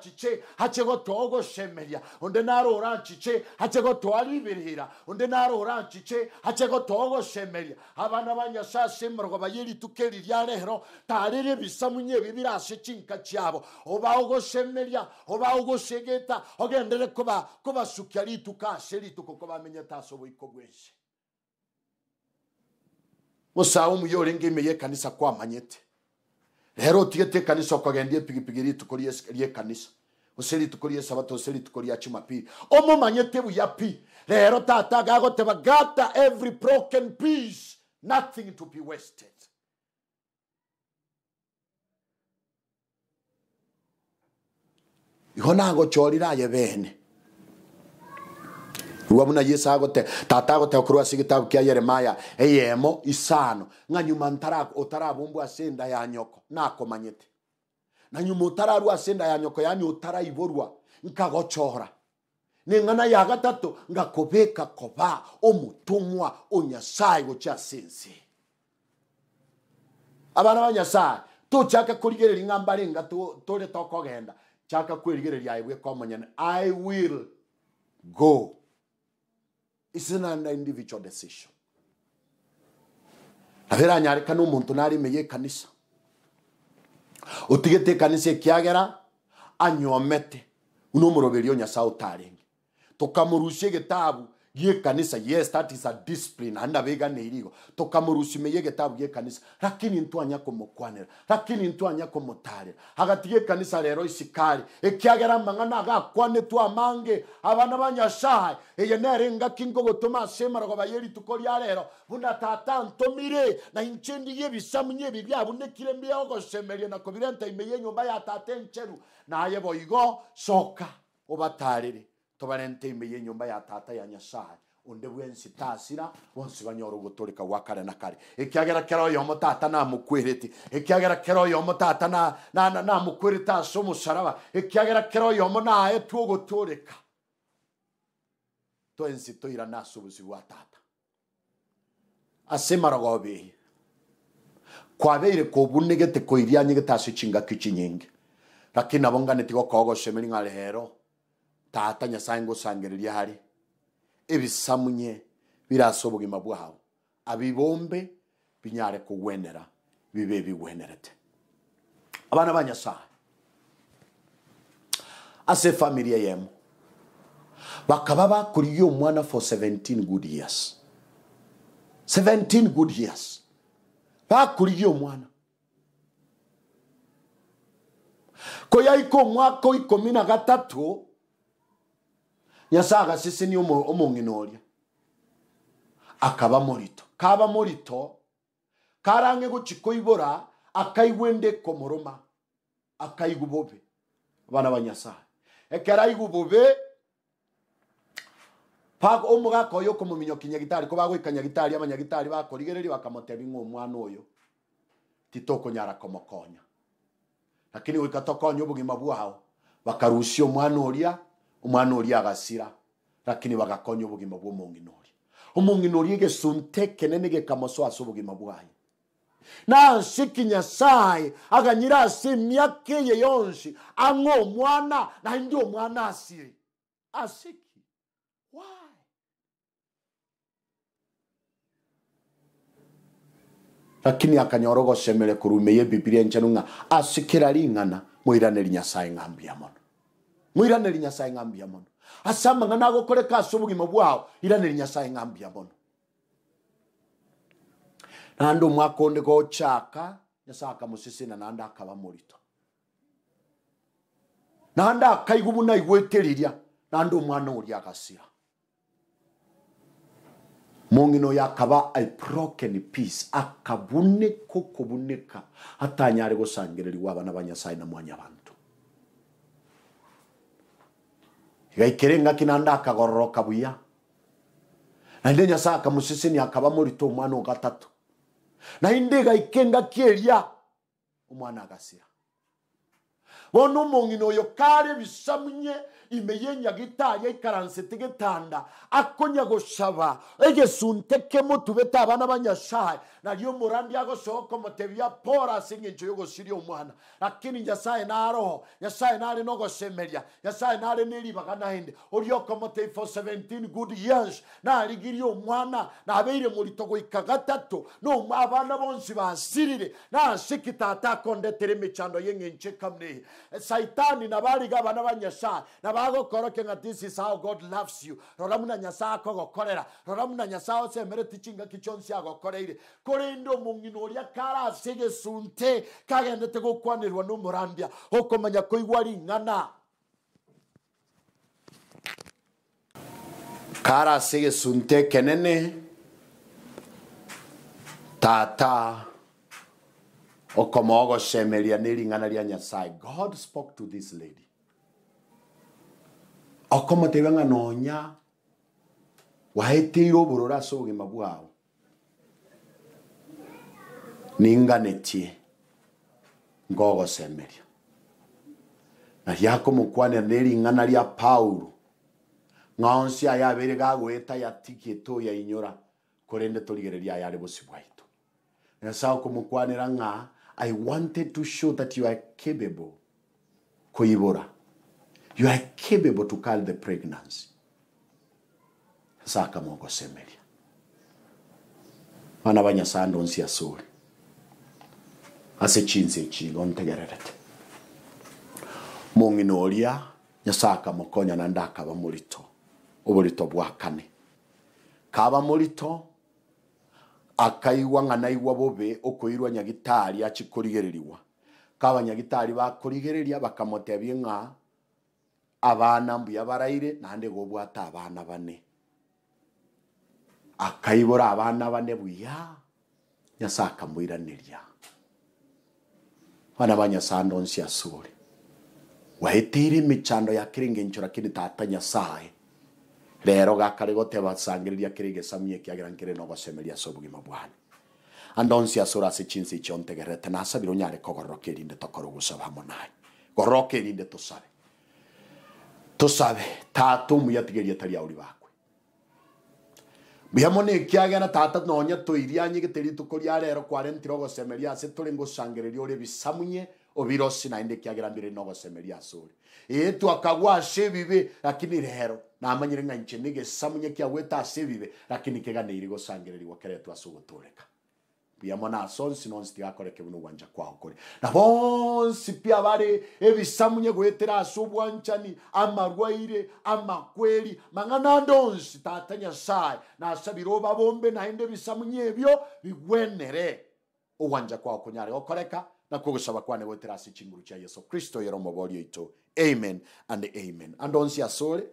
chiche hache go hachego togoshemeria onde chiche hache go hachego twariberera onde chiche naro orachiche hachego togoshemeria abana banyashaye shimorgo babaye lituke lilya lehero taarire bisamunye ebi birase chinka chiabo oba obaogoshegeta ogendere kuba kubasukia lituka ase lituko kobamenya tase oboiko bwense musawo omuya orenge emeye ekanisa kwamanyete rero otigete ekanisa okagenda epigipigi rituko ryekanisa ase rituko ryesabato ase rituko rya chumapili omomanyete buya pi rero tata gagoteba gata every broken piece nothing to be wasted. igo nagochoriraye bene rua muna yesu agote tata agote okorwa si gitabu kia yeremaya eyemo isano ng'a nyuma otarabumbwa ase nda ya nyoko nakomanyete na nyuma otararwa ase nda ya nyoko yani otaraiborwa nkagochora neŋŋana ya gatatu nga kobeka koba omutumwa onyasaye gokyasinzi abana ba nyasaye tuchaka kurigereria ng'amba tore turi tokogenda chaka kwerigereria aye bweka omonyene i will go isn't an individual decision nabiranyareka n'omuntu naremeye ekanisa otigete ekanisa ekiagera anywomete unomuroberi onyasaye otarenge tukamurucia gitabu gie kanisa yes that is a discipline anda vega neirigo tukamurucimeye gitabu gie kanisa lakini ntwanya kumukwanira lakini ntwanya hagati hagatigie kanisa rero isikari ekiagera mang'ana tu amange abana ba nyasaye eye nere ngaki ngogotuma ase marogo bayeri tukori ria buna tata ntomire na inche ndigie bisamunye ebi byabunekire mbiogosemerie na kubirenta imeye nyumba ya tata encheru naye boigo soka ubatarire tobane ntembeye nyumba ya tata ya nyasaye onde bwensi tasira wonsi banyoro gutorika wakare na kare ikiagera kero yo oyo na namokwerete ikiagera kero yo na na, na namokwerete so omusaraba ikiagera kero yo oyo omo naye twogotoreka twensi toirana ase obusi bwa tata ase marogobe kwabeire ko koirianyegete ase chingaki chinyinge lakini netiko kogo ng'a ngalehero tata nyasaye ngosangereria hari ebisamunye birasa obogima bwabo abibombe binyare kogwenera bibe bigwenerete abana ba nyasaye ase familia yemu bakaba bakuriye omwana for 17 good years 17 good years bakuriye omwana koyaika omwaka oikomi na gatatu yasaga sisi ni umunginoria akaba morito kaba morito karange gochikoibora akaiwende komoroma moroma bana bobe ekera ba nyasaye omuga koyo pak omogaka oyo ko bagoika nyagitari abanyagitari bakorigereri bakamotebi ng'a omwana oyo nyara komokonya lakini goika tokonya obogima bwao bakarusia omwana oria omwana uri agasira lakini bagakonya obogima bw'omunginori omunginori egesunte kenene gekamaswasa obogima bwaye nansiki nyasaye aganyire ase emyaka eye yonshi ang'o omwana naindi omwana asire asiki why lakini akanyora ogosemere kurumeye bibilia enche nong'a asikira ring'ana mwirane linyasai nyasaye ng'ambia mono mwiranä ri nyacaä ngambia må no acamanga kore acio må gima bwao iranä ri nyacaä ngambia må no na andå mwakåndä gochaka nyacaä akamå na nanda akaba må rito nanda akaigu må na igwä tä riria na andå mwana å ria agacira mungino yakaba a broken peace akabunä kå kå bunä ka atanyarä gå cangä rä ri na mwanya gaikiringa kina ndakagororoka buya na inde nyasaye ni akaba murito omwana ogatatu na hindi gaikenga kieria omwana agacira bono omong'ina oyo kare bisamye imeyenyaga gitaya ikaranse tegetanda akonya goshaba egesunte kemo tubete abana banyashaye naryo murandi agosoko motebya pora singe asingincho yogoshiria omwana lakini nyasaye naroho nyasaye nare nogosemeria nyasaye nare neribaga nahende orioko for 17 good years narigirie omwana nabeire morito goika gatatu no abana bonsi basirire atakonde tere akondetere yenge nche kamnehe saitani na bariga bana ba nyasaye na bagokorwo na this is how god loves you rora muna nyasaye akogokorera rora muna nyasaye ocemerete chingaki chionsi agokoreire kuri ndu mung'ino uria karase gesunte kagendete gukwanirwa no murandia ukumenya kuigwa ring'ana karase gesunte kenene tata okomogo cemeria nä ring'ana rĩa nyasaye god spoke to this lady okomotewe ng'ana onya wahätĩirwo bũrũra cũgĩma bwao ninganĩtie ngogocemeria na yakũmũkwanĩra nĩ ring'ana rĩa paulu ng'ao cia yabĩrĩ gagwĩta yatikĩtũ yainyũra kũrĩ ndĩ tũrigĩrĩria yarĩ bũcibwaitũ nyasaye kũmũkwanĩra ng'aa I wanted to show that you are capable, Koibora. You are capable to call the pregnancy. Saka Mungu semelia. Mana sando onsi asuli. Ase chinze chingo ntegererete. Mungu nolia nyasaka mukonya nandaka ba mulito. Obulito bwakane. Kaba mulito ngana iwa bobe okoirwa nyagitari achikorigeririwa kaba nyagitari bakurigiriria bakamotebia ng'a abana mbuya baraire go gobwata abana bane akaibora abana bane buya nyasaye akamwiraneria bana ba nyasaye ndonsi asuri wahitire imichando yakirengenchora kiri tata nyasaye rero gakari gotebasangiriria kirigicamie kiagira nkiri no gocemeria aso bugima bwane andonsi asora ase chinsi ichio ntegerete nasa biro nyare kogorokerinde tokorwo gosaba hamo naye gorokerinde tosabe tosabe tata omuya tigeria tari auri bakwe biamo nikiagera tata nonya toiria nyigitiri tukoria rero kwarentire ogocemeria ase turi ngocangereria ore bisamunye obiro sinainde kiagirambire nogosemeria asore yetu akagwa ase bibe lakini rero namanyire ng'a inche nigesamunye kiagweta ase bibe lakini keganeire gosangeriwa keretwa ase ogotoreka pia mona ase nonsi tigakoreke buna wanja kwa okore na bonsi pia bare ebisamunye gwetera ase obwanchani amarwaire amakweri mang'ana ndonsi tata nyasaye nasabire obabombe naende ebisamunye ebyo bigwenere uwanja kwa okonyare gokoreka nakugusaba kwane weterasi chinguru cha yesu kristo yero moborio itu amen and amen andonsi asore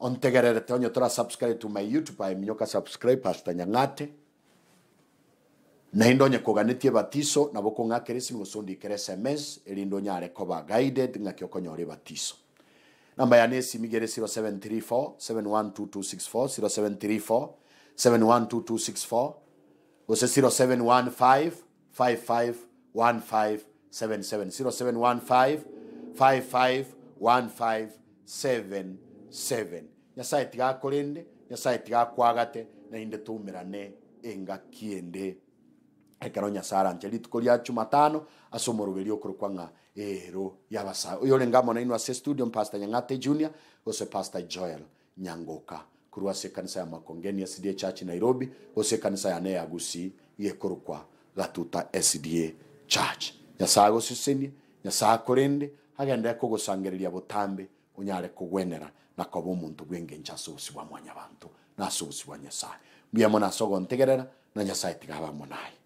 ontegererete onye tora subscribe to my youtube aiminyoka subscribe pastor nyang'ate naindo nyekoganetie batiso nabo kong'akeresi ngosondikere sms erindo nyarekoba guided ng'aki okonyore batiso namba yane esimu igere 0734 712264 0734 712264 gose 0715 55 0715551577 nyasaye tigakorende nyasaye tigakwagate nainde tumirane engakiende ekero nyasaye aranje rituko ria jumatano ase omoruberi okore ng'a ero yabasa oyo ore ngamo nainwa ase studio pastor nyang'ate junior gose pastor joel nyangoka kurwa ase kanisa ya makongenia sda church nairobi gose kanisa ya neyagusi yekorokwa gatuta sda church nyasaye agåcicänia nyasaye kå agende kogosangereria botambe onyare kogwenera nakoba omonto ria ase tambä å na wa mwanya bantå na cåci wa nyasaye mbia må na na nyasaye tigaba må naä